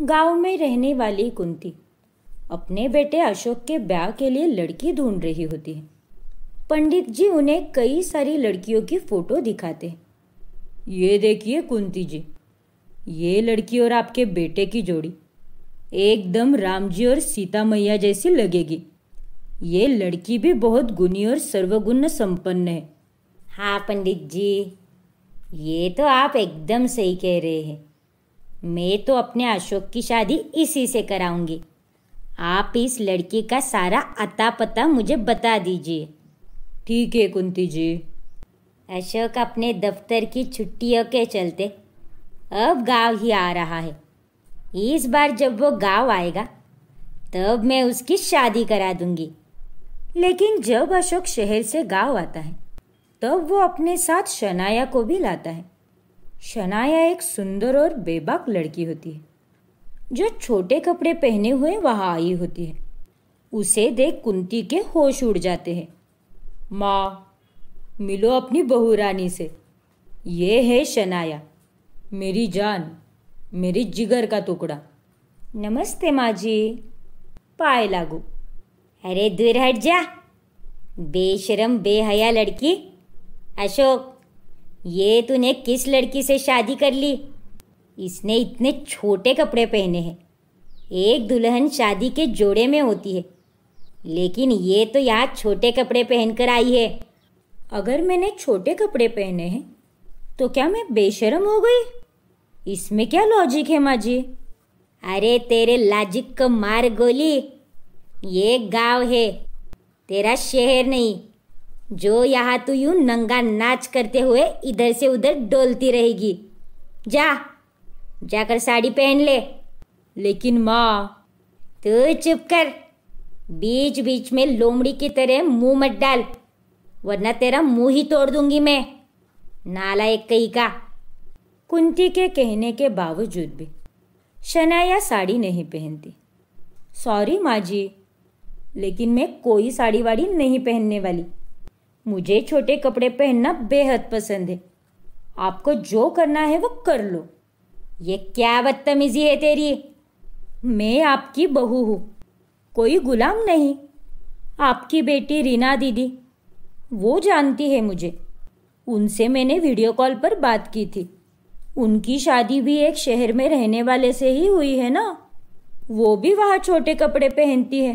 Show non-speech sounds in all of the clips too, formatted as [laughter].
गांव में रहने वाली कुंती अपने बेटे अशोक के ब्याह के लिए लड़की ढूंढ रही होती है पंडित जी उन्हें कई सारी लड़कियों की फ़ोटो दिखाते हैं ये देखिए कुंती जी ये लड़की और आपके बेटे की जोड़ी एकदम राम जी और सीता मैया जैसी लगेगी ये लड़की भी बहुत गुणी और सर्वगुण संपन्न है हाँ पंडित जी ये तो आप एकदम सही कह रहे हैं मैं तो अपने अशोक की शादी इसी से कराऊंगी आप इस लड़की का सारा अता पता मुझे बता दीजिए ठीक है कुंती जी अशोक अपने दफ्तर की छुट्टियों के चलते अब गांव ही आ रहा है इस बार जब वो गांव आएगा तब मैं उसकी शादी करा दूंगी लेकिन जब अशोक शहर से गांव आता है तब वो अपने साथ शनाया को भी लाता है शनाया एक सुंदर और बेबाक लड़की होती है जो छोटे कपड़े पहने हुए वहाँ आई होती है उसे देख कुंती के होश उड़ जाते हैं माँ मिलो अपनी बहू रानी से ये है शनाया मेरी जान मेरी जिगर का टुकड़ा नमस्ते माँ जी पाए लागू अरे दूर हट जा बेशरम बेहया लड़की अशोक ये तूने किस लड़की से शादी कर ली इसने इतने छोटे कपड़े पहने हैं एक दुल्हन शादी के जोड़े में होती है लेकिन ये तो यहाँ छोटे कपड़े पहनकर आई है अगर मैंने छोटे कपड़े पहने हैं तो क्या मैं बेशरम हो गई इसमें क्या लॉजिक है माँ जी अरे तेरे लॉजिक को मार गोली ये गांव है तेरा शहर नहीं जो यहाँ तो यू नंगा नाच करते हुए इधर से उधर डोलती रहेगी जा जाकर साड़ी पहन ले लेकिन माँ तो चुप कर बीच बीच में लोमड़ी की तरह मुंह मत डाल वरना तेरा मुंह ही तोड़ दूंगी मैं नाला एक कही का कुंती के कहने के बावजूद भी शनाया साड़ी नहीं पहनती सॉरी माँ जी लेकिन मैं कोई साड़ी वाड़ी नहीं पहनने वाली मुझे छोटे कपड़े पहनना बेहद पसंद है आपको जो करना है वो कर लो ये क्या बदतमीजी है तेरी मैं आपकी बहू हूँ कोई गुलाम नहीं आपकी बेटी रीना दीदी वो जानती है मुझे उनसे मैंने वीडियो कॉल पर बात की थी उनकी शादी भी एक शहर में रहने वाले से ही हुई है ना वो भी वहाँ छोटे कपड़े पहनती है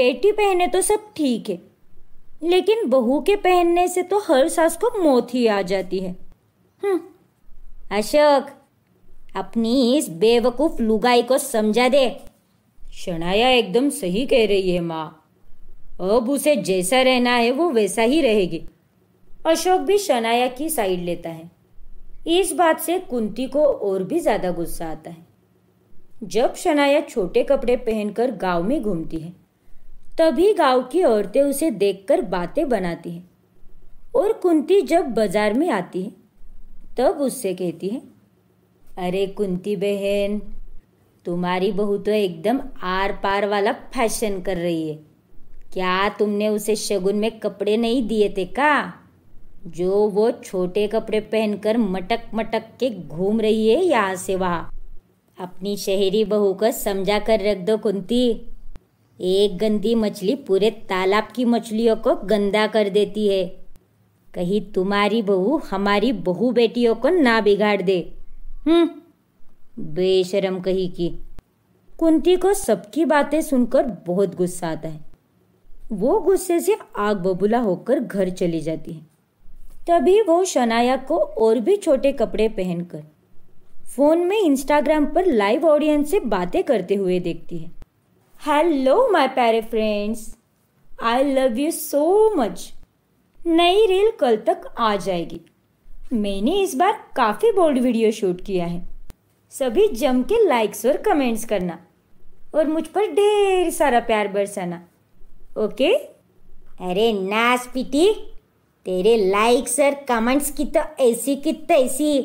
बेटी पहने तो सब ठीक है लेकिन बहू के पहनने से तो हर सास को मौत ही आ जाती है हम्म, अशोक अपनी इस बेवकूफ लुगाई को समझा दे शनाया एकदम सही कह रही है माँ अब उसे जैसा रहना है वो वैसा ही रहेगी अशोक भी शनाया की साइड लेता है इस बात से कुंती को और भी ज़्यादा गुस्सा आता है जब शनाया छोटे कपड़े पहनकर गांव में घूमती है तभी गांव की औरतें उसे देखकर बातें बनाती हैं और कुंती जब बाजार में आती है तब उससे कहती है अरे कुंती बहन तुम्हारी बहू तो एकदम आर पार वाला फैशन कर रही है क्या तुमने उसे शगुन में कपड़े नहीं दिए थे का जो वो छोटे कपड़े पहनकर मटक मटक के घूम रही है यहाँ से वहाँ अपनी शहरी बहू को समझा कर रख दो कुंती एक गंदी मछली पूरे तालाब की मछलियों को गंदा कर देती है कहीं तुम्हारी बहू हमारी बहू बेटियों को ना बिगाड़ दे हम्म बेशरम कही की कुंती को सबकी बातें सुनकर बहुत गुस्सा आता है वो गुस्से से आग बबूला होकर घर चली जाती है तभी वो शनाया को और भी छोटे कपड़े पहनकर फ़ोन में इंस्टाग्राम पर लाइव ऑडियंस से बातें करते हुए देखती है हेलो माय प्यारे friends I love you so much नई रील कल तक आ जाएगी मैंने इस बार काफ़ी बोल्ड वीडियो शूट किया है सभी जम के लाइक्स और कमेंट्स करना और मुझ पर ढेर सारा प्यार बरसाना ओके अरे नास पीटी तेरे लाइक्स और कमेंट्स की तो ऐसी की तैसी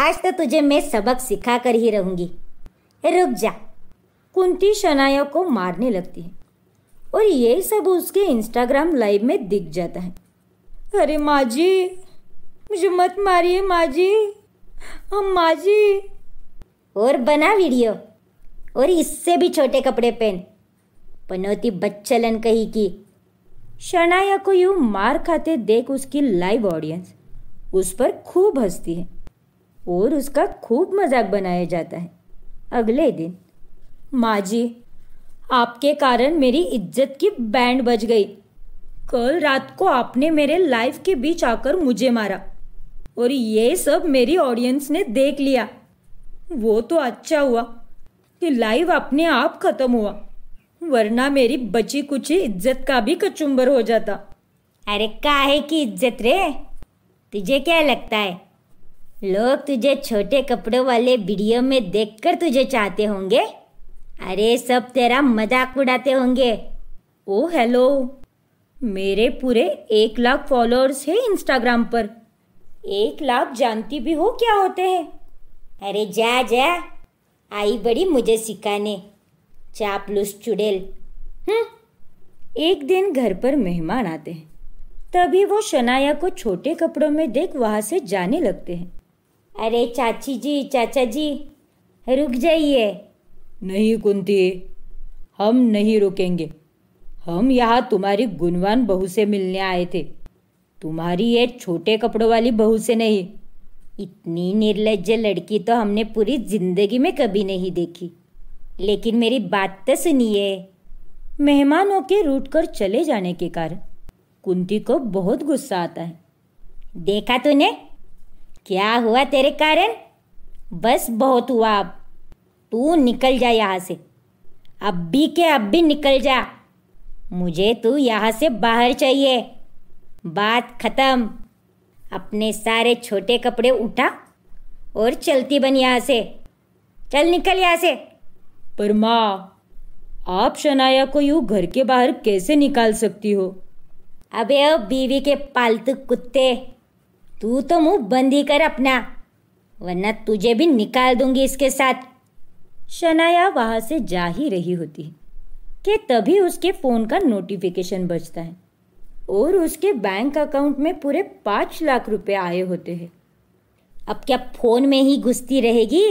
आज तो तुझे मैं सबक सिखा कर ही रहूँगी रुक जा कुंती शनाया को मारने लगती है और ये सब उसके इंस्टाग्राम लाइव में दिख जाता है अरे माँ जी मुझे मत मारिए माँ जी हम माँ जी और बना वीडियो और इससे भी छोटे कपड़े पहन पनौती बच्चलन कही की शनाया को यू मार खाते देख उसकी लाइव ऑडियंस उस पर खूब हंसती है और उसका खूब मजाक बनाया जाता है अगले दिन माँ जी आपके कारण मेरी इज्जत की बैंड बज गई कल रात को आपने मेरे लाइफ के बीच आकर मुझे मारा और ये सब मेरी ऑडियंस ने देख लिया वो तो अच्छा हुआ कि लाइव अपने आप खत्म हुआ वरना मेरी बची कुची इज्जत का भी कचुम्बर हो जाता अरे काहे की इज्जत रे तुझे क्या लगता है लोग तुझे छोटे कपड़ों वाले वीडियो में देखकर तुझे चाहते होंगे अरे सब तेरा मजाक उड़ाते होंगे ओ हेलो मेरे पूरे एक लाख फॉलोअर्स है इंस्टाग्राम पर एक लाख जानती भी हो क्या होते हैं अरे जा जा आई बड़ी मुझे सिखाने चापलूस चुड़ैल हम्म एक दिन घर पर मेहमान आते हैं तभी वो शनाया को छोटे कपड़ों में देख वहाँ से जाने लगते हैं अरे चाची जी चाचा जी रुक जाइए नहीं कुंती हम नहीं रुकेंगे हम यहाँ तुम्हारी गुणवान बहू से मिलने आए थे तुम्हारी ये छोटे कपड़ों वाली बहू से नहीं इतनी निर्लज लड़की तो हमने पूरी जिंदगी में कभी नहीं देखी लेकिन मेरी बात तो सुनिए मेहमानों के रूट कर चले जाने के कारण कुंती को बहुत गुस्सा आता है देखा तूने क्या हुआ तेरे कारण बस बहुत हुआ अब तू निकल जा यहाँ से अब भी के अब भी निकल जा मुझे तू यहाँ से बाहर चाहिए बात खत्म अपने सारे छोटे कपड़े उठा और चलती बन यहाँ से चल निकल यहाँ से पर माँ आप शनाया को यू घर के बाहर कैसे निकाल सकती हो अबे अब बीवी के पालतू कुत्ते तू तो मुंह बंद ही कर अपना वरना तुझे भी निकाल दूंगी इसके साथ शनाया वहाँ से जा ही रही होती है कि तभी उसके फ़ोन का नोटिफिकेशन बजता है और उसके बैंक अकाउंट में पूरे पाँच लाख रुपए आए होते हैं अब क्या फ़ोन में ही घुसती रहेगी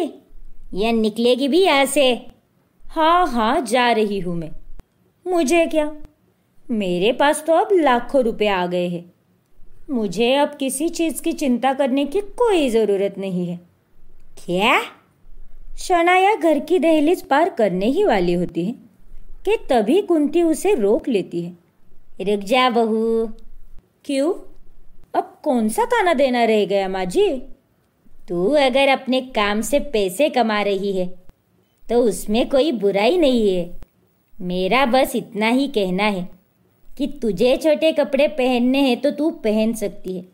या निकलेगी भी ऐसे हाँ हाँ जा रही हूँ मैं मुझे क्या मेरे पास तो अब लाखों रुपए आ गए हैं मुझे अब किसी चीज़ की चिंता करने की कोई ज़रूरत नहीं है क्या शनाया घर की दहलीज पार करने ही वाली होती है कि तभी कुंती उसे रोक लेती है रुक जा बहू क्यों अब कौन सा ताना देना रह गया माँ जी तू अगर अपने काम से पैसे कमा रही है तो उसमें कोई बुराई नहीं है मेरा बस इतना ही कहना है कि तुझे छोटे कपड़े पहनने हैं तो तू पहन सकती है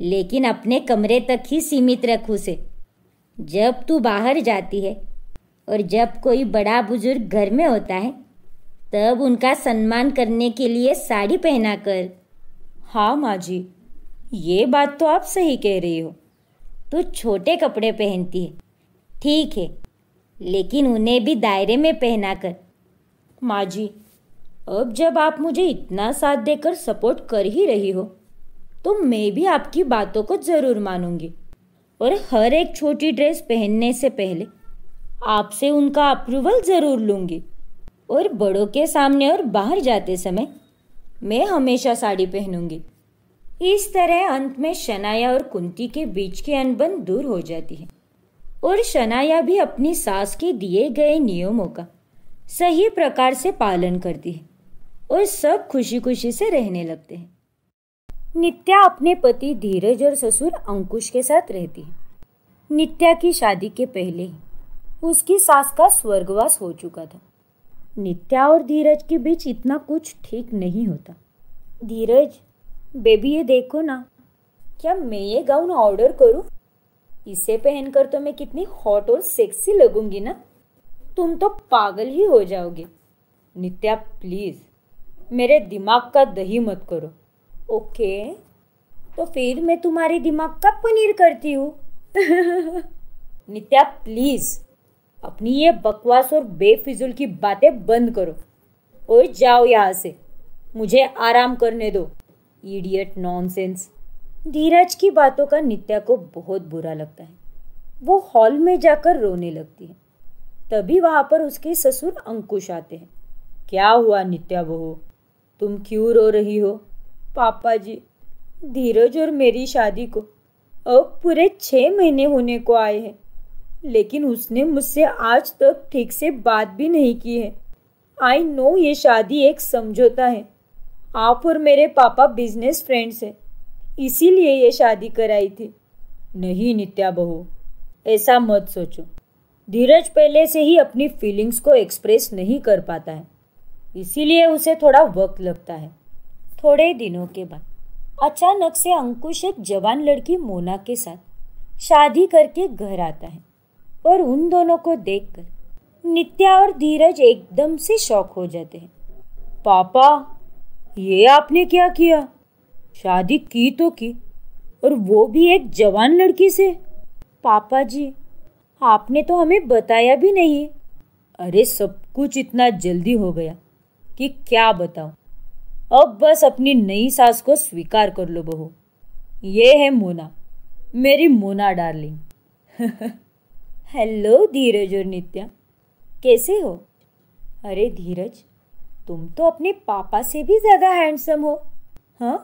लेकिन अपने कमरे तक ही सीमित रख उसे जब तू बाहर जाती है और जब कोई बड़ा बुजुर्ग घर में होता है तब उनका सम्मान करने के लिए साड़ी पहना कर हाँ माँ जी ये बात तो आप सही कह रही हो तू छोटे कपड़े पहनती है ठीक है लेकिन उन्हें भी दायरे में पहना कर माँ जी अब जब आप मुझे इतना साथ देकर सपोर्ट कर ही रही हो तो मैं भी आपकी बातों को ज़रूर मानूंगी और हर एक छोटी ड्रेस पहनने से पहले आपसे उनका अप्रूवल ज़रूर लूंगी और बड़ों के सामने और बाहर जाते समय मैं हमेशा साड़ी पहनूंगी इस तरह अंत में शनाया और कुंती के बीच की अनबन दूर हो जाती है और शनाया भी अपनी सास के दिए गए नियमों का सही प्रकार से पालन करती है और सब खुशी खुशी से रहने लगते हैं नित्या अपने पति धीरज और ससुर अंकुश के साथ रहती है नित्या की शादी के पहले ही उसकी सास का स्वर्गवास हो चुका था नित्या और धीरज के बीच इतना कुछ ठीक नहीं होता धीरज बेबी ये देखो ना क्या मैं ये गाउन ऑर्डर करूं? इसे पहनकर तो मैं कितनी हॉट और सेक्सी लगूंगी ना तुम तो पागल ही हो जाओगे नित्या प्लीज़ मेरे दिमाग का दही मत करो ओके तो फिर मैं तुम्हारे दिमाग का पनीर करती हूँ [laughs] नित्या प्लीज़ अपनी ये बकवास और बेफिजुल की बातें बंद करो और जाओ यहाँ से मुझे आराम करने दो इडियट नॉनसेंस धीरज की बातों का नित्या को बहुत बुरा लगता है वो हॉल में जाकर रोने लगती है तभी वहाँ पर उसके ससुर अंकुश आते हैं क्या हुआ नित्या बहू तुम क्यों रो रही हो पापा जी धीरज और मेरी शादी को अब पूरे छः महीने होने को आए हैं लेकिन उसने मुझसे आज तक ठीक से बात भी नहीं की है आई नो ये शादी एक समझौता है आप और मेरे पापा बिजनेस फ्रेंड्स हैं इसीलिए ये शादी कराई थी नहीं नित्या बहू ऐसा मत सोचो धीरज पहले से ही अपनी फीलिंग्स को एक्सप्रेस नहीं कर पाता है इसीलिए उसे थोड़ा वक्त लगता है थोड़े दिनों के बाद अचानक से अंकुश एक जवान लड़की मोना के साथ शादी करके घर आता है और उन दोनों को देखकर नित्या और धीरज एकदम से शौक हो जाते हैं पापा ये आपने क्या किया शादी की तो की और वो भी एक जवान लड़की से पापा जी आपने तो हमें बताया भी नहीं अरे सब कुछ इतना जल्दी हो गया कि क्या बताऊं अब बस अपनी नई सास को स्वीकार कर लो बहू ये है मोना मेरी मोना डार्लिंग [laughs] हेलो धीरज और नित्या कैसे हो अरे धीरज तुम तो अपने पापा से भी ज़्यादा हैंडसम हो हाँ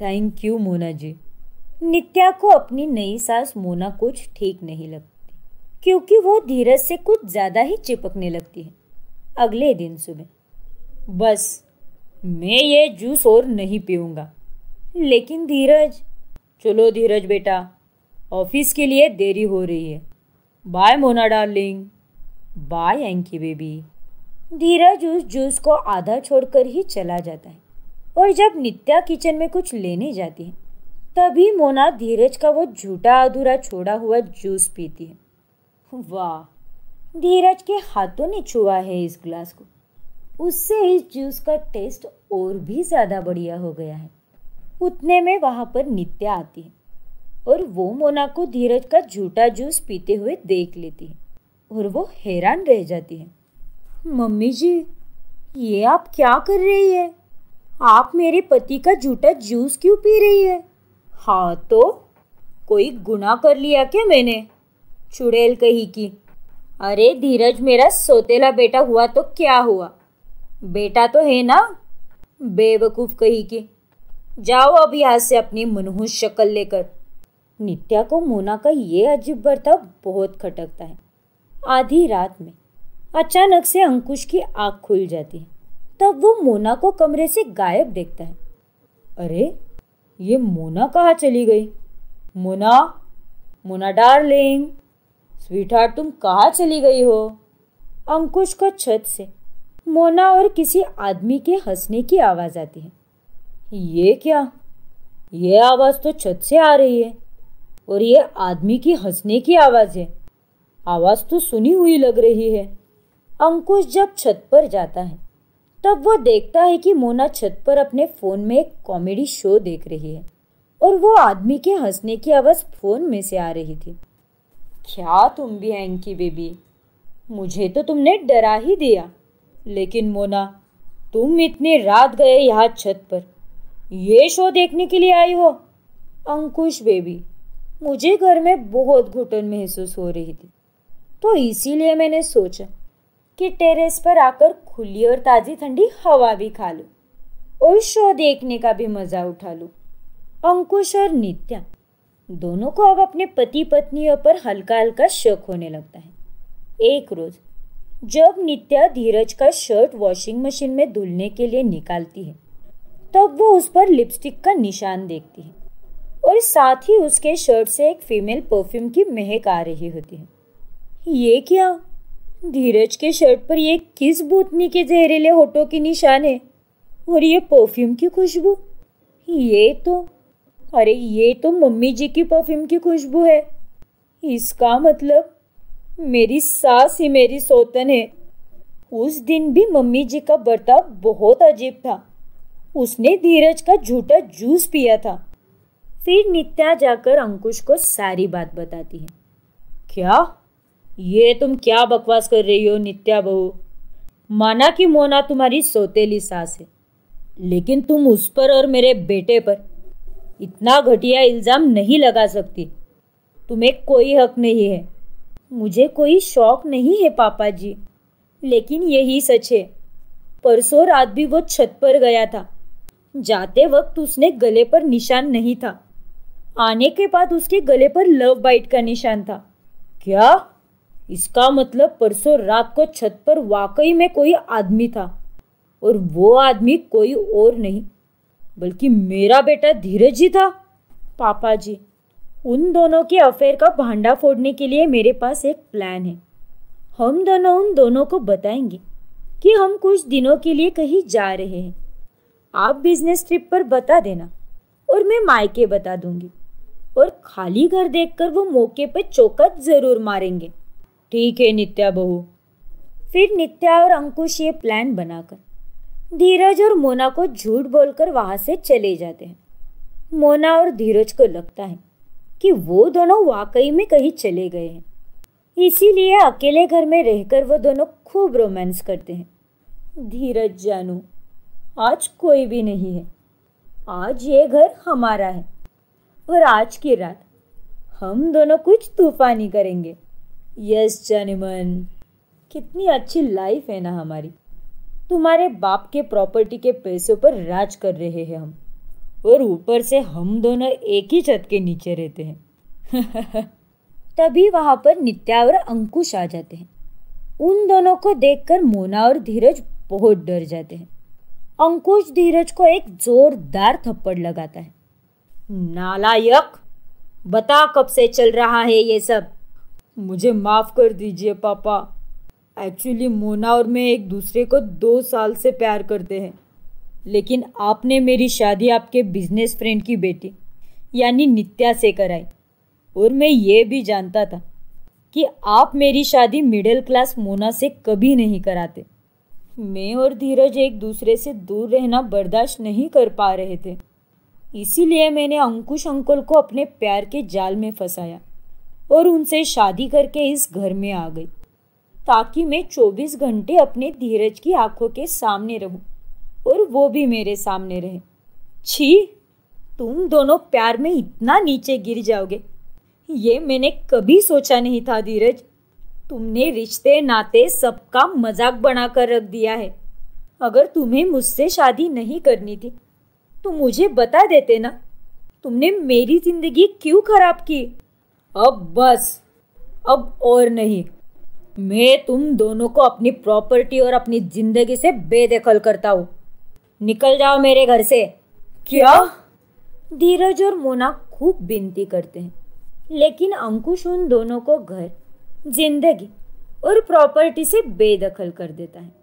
थैंक [laughs] यू मोना जी नित्या को अपनी नई सास मोना कुछ ठीक नहीं लगती क्योंकि वो धीरज से कुछ ज़्यादा ही चिपकने लगती है अगले दिन सुबह बस मैं ये जूस और नहीं पीऊंगा लेकिन धीरज चलो धीरज बेटा ऑफिस के लिए देरी हो रही है bye Mona darling bye Anki baby Dheeraj उस जूस को आधा छोड़कर ही चला जाता है और जब नित्या किचन में कुछ लेने जाती है तभी मोना धीरज का वो झूठा अधूरा छोड़ा हुआ जूस पीती है वाह धीरज के हाथों ने छुआ है इस ग्लास को उससे इस जूस का टेस्ट और भी ज़्यादा बढ़िया हो गया है उतने में वहाँ पर नित्या आती है और वो मोना को धीरज का झूठा जूस पीते हुए देख लेती है और वो हैरान रह जाती है मम्मी जी ये आप क्या कर रही है आप मेरे पति का झूठा जूस क्यों पी रही है हाँ तो कोई गुनाह कर लिया क्या मैंने चुड़ैल कही की अरे धीरज मेरा सोतेला बेटा हुआ तो क्या हुआ बेटा तो है ना बेवकूफ़ कही के जाओ अब यहाँ से अपनी मनहूस शक्ल लेकर नित्या को मोना का ये अजीब बर्ताव बहुत खटकता है आधी रात में अचानक से अंकुश की आंख खुल जाती है तब वो मोना को कमरे से गायब देखता है अरे ये मोना कहाँ चली गई मोना मोना डार्लिंग स्वीटहार्ट तुम कहाँ चली गई हो अंकुश को छत से मोना और किसी आदमी के हंसने की आवाज़ आती है ये क्या ये आवाज़ तो छत से आ रही है और ये आदमी की हंसने की आवाज़ है आवाज़ तो सुनी हुई लग रही है अंकुश जब छत पर जाता है तब वो देखता है कि मोना छत पर अपने फ़ोन में एक कॉमेडी शो देख रही है और वो आदमी के हंसने की आवाज़ फ़ोन में से आ रही थी क्या तुम भी एंकी बेबी मुझे तो तुमने डरा ही दिया लेकिन मोना तुम इतने रात गए यहाँ छत पर ये शो देखने के लिए आई हो अंकुश बेबी मुझे घर में बहुत घुटन महसूस हो रही थी तो इसीलिए मैंने सोचा कि टेरेस पर आकर खुली और ताज़ी ठंडी हवा भी खा लूँ और शो देखने का भी मज़ा उठा लूँ अंकुश और नित्या दोनों को अब अपने पति पत्नियों पर हल्का हल्का शक होने लगता है एक रोज जब नित्या धीरज का शर्ट वॉशिंग मशीन में धुलने के लिए निकालती है तब वो उस पर लिपस्टिक का निशान देखती है और साथ ही उसके शर्ट से एक फीमेल परफ्यूम की महक आ रही होती है ये क्या धीरज के शर्ट पर ये किस बूतनी के जहरीले होठों के निशान है और ये परफ्यूम की खुशबू ये तो अरे ये तो मम्मी जी की परफ्यूम की खुशबू है इसका मतलब मेरी सास ही मेरी सौतन है उस दिन भी मम्मी जी का बर्ताव बहुत अजीब था उसने धीरज का झूठा जूस पिया था फिर नित्या जाकर अंकुश को सारी बात बताती है क्या ये तुम क्या बकवास कर रही हो नित्या बहू माना कि मोना तुम्हारी सोतेली सास है लेकिन तुम उस पर और मेरे बेटे पर इतना घटिया इल्ज़ाम नहीं लगा सकती तुम्हें कोई हक नहीं है मुझे कोई शौक नहीं है पापा जी लेकिन यही सच है परसों रात भी वो छत पर गया था जाते वक्त उसने गले पर निशान नहीं था आने के बाद उसके गले पर लव बाइट का निशान था क्या इसका मतलब परसों रात को छत पर वाकई में कोई आदमी था और वो आदमी कोई और नहीं बल्कि मेरा बेटा धीरज ही था पापा जी उन दोनों के अफेयर का भांडा फोड़ने के लिए मेरे पास एक प्लान है हम दोनों उन दोनों को बताएंगे कि हम कुछ दिनों के लिए कहीं जा रहे हैं आप बिजनेस ट्रिप पर बता देना और मैं मायके बता दूंगी और खाली घर देखकर वो मौके पर चौकत ज़रूर मारेंगे ठीक है नित्या बहू फिर नित्या और अंकुश ये प्लान बनाकर धीरज और मोना को झूठ बोलकर वहाँ से चले जाते हैं मोना और धीरज को लगता है कि वो दोनों वाकई में कहीं चले गए हैं इसीलिए अकेले घर में रहकर वो दोनों खूब रोमांस करते हैं धीरज जानू आज कोई भी नहीं है आज ये घर हमारा है और आज की रात हम दोनों कुछ तूफानी करेंगे यस जाने मन कितनी अच्छी लाइफ है ना हमारी तुम्हारे बाप के प्रॉपर्टी के पैसों पर राज कर रहे हैं हम और ऊपर से हम दोनों एक ही छत के नीचे रहते हैं [laughs] तभी वहाँ पर नित्या और अंकुश आ जाते हैं उन दोनों को देखकर मोना और धीरज बहुत डर जाते हैं अंकुश धीरज को एक जोरदार थप्पड़ लगाता है नालायक बता कब से चल रहा है ये सब मुझे माफ कर दीजिए पापा एक्चुअली मोना और मैं एक दूसरे को दो साल से प्यार करते हैं लेकिन आपने मेरी शादी आपके बिजनेस फ्रेंड की बेटी यानी नित्या से कराई और मैं ये भी जानता था कि आप मेरी शादी मिडिल क्लास मोना से कभी नहीं कराते मैं और धीरज एक दूसरे से दूर रहना बर्दाश्त नहीं कर पा रहे थे इसीलिए मैंने अंकुश अंकल को अपने प्यार के जाल में फंसाया और उनसे शादी करके इस घर में आ गई ताकि मैं 24 घंटे अपने धीरज की आंखों के सामने रहूं और वो भी मेरे सामने रहे छी तुम दोनों प्यार में इतना नीचे गिर जाओगे ये मैंने कभी सोचा नहीं था धीरज तुमने रिश्ते नाते सबका मजाक बनाकर रख दिया है अगर तुम्हें मुझसे शादी नहीं करनी थी तो मुझे बता देते ना तुमने मेरी जिंदगी क्यों खराब की अब बस अब और नहीं मैं तुम दोनों को अपनी प्रॉपर्टी और अपनी जिंदगी से बेदखल करता हूँ निकल जाओ मेरे घर से क्या धीरज और मोना खूब बेनती करते हैं लेकिन अंकुश उन दोनों को घर जिंदगी और प्रॉपर्टी से बेदखल कर देता है